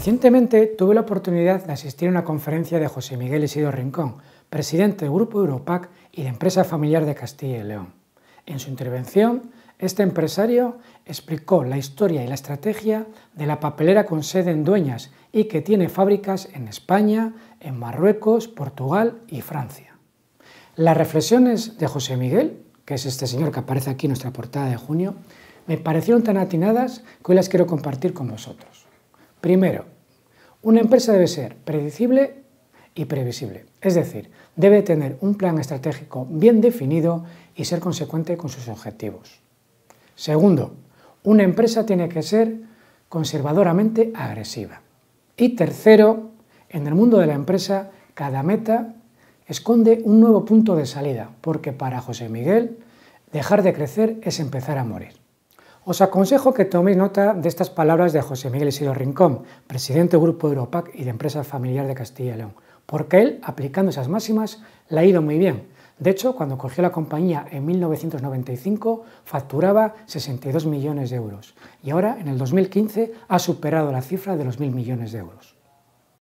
Recientemente tuve la oportunidad de asistir a una conferencia de José Miguel Isidro Rincón, presidente del Grupo Europac y de Empresa Familiar de Castilla y León. En su intervención, este empresario explicó la historia y la estrategia de la papelera con sede en Dueñas y que tiene fábricas en España, en Marruecos, Portugal y Francia. Las reflexiones de José Miguel, que es este señor que aparece aquí en nuestra portada de junio, me parecieron tan atinadas que hoy las quiero compartir con vosotros. Primero, una empresa debe ser predecible y previsible, es decir, debe tener un plan estratégico bien definido y ser consecuente con sus objetivos. Segundo, una empresa tiene que ser conservadoramente agresiva. Y tercero, en el mundo de la empresa, cada meta esconde un nuevo punto de salida, porque para José Miguel, dejar de crecer es empezar a morir. Os aconsejo que toméis nota de estas palabras de José Miguel Isidro Rincón, presidente del Grupo Europac y de Empresa Familiar de Castilla y León, porque él, aplicando esas máximas, la ha ido muy bien. De hecho, cuando cogió la compañía en 1995, facturaba 62 millones de euros y ahora, en el 2015, ha superado la cifra de los mil millones de euros.